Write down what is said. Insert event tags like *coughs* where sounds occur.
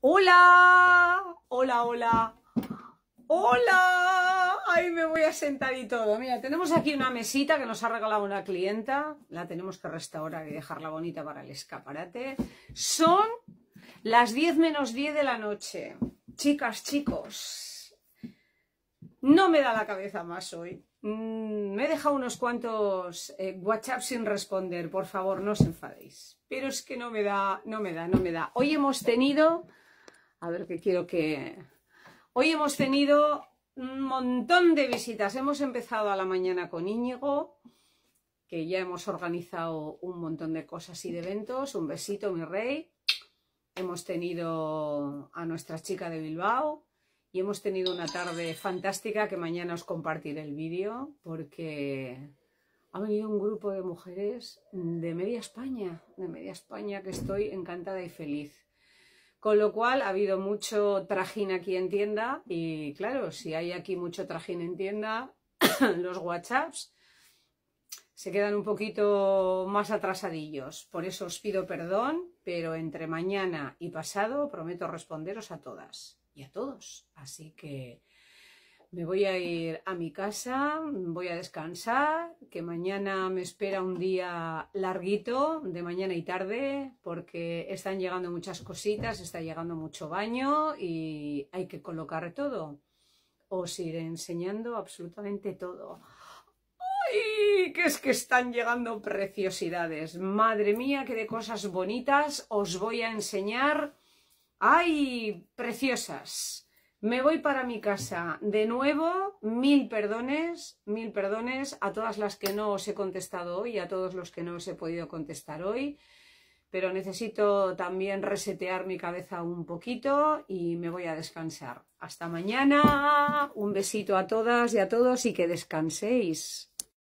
Hola, hola, hola. Hola, ahí me voy a sentar y todo. Mira, tenemos aquí una mesita que nos ha regalado una clienta. La tenemos que restaurar y dejarla bonita para el escaparate. Son las 10 menos 10 de la noche. Chicas, chicos, no me da la cabeza más hoy. Mm, me he dejado unos cuantos eh, WhatsApp sin responder. Por favor, no os enfadéis. Pero es que no me da, no me da, no me da. Hoy hemos tenido a ver qué quiero que... Hoy hemos tenido un montón de visitas. Hemos empezado a la mañana con Íñigo, que ya hemos organizado un montón de cosas y de eventos. Un besito, mi rey. Hemos tenido a nuestra chica de Bilbao y hemos tenido una tarde fantástica que mañana os compartiré el vídeo porque ha venido un grupo de mujeres de media España, de media España que estoy encantada y feliz. Con lo cual ha habido mucho trajín aquí en tienda y claro, si hay aquí mucho trajín en tienda, *coughs* los WhatsApps se quedan un poquito más atrasadillos. Por eso os pido perdón, pero entre mañana y pasado prometo responderos a todas y a todos. Así que me voy a ir a mi casa, voy a descansar, que mañana me espera un día larguito, de mañana y tarde, porque están llegando muchas cositas, está llegando mucho baño y hay que colocar todo. Os iré enseñando absolutamente todo. ¡Ay! Que es que están llegando preciosidades. Madre mía, qué de cosas bonitas os voy a enseñar. ¡Ay! Preciosas. Me voy para mi casa. De nuevo, mil perdones, mil perdones a todas las que no os he contestado hoy, a todos los que no os he podido contestar hoy, pero necesito también resetear mi cabeza un poquito y me voy a descansar. Hasta mañana, un besito a todas y a todos y que descanséis.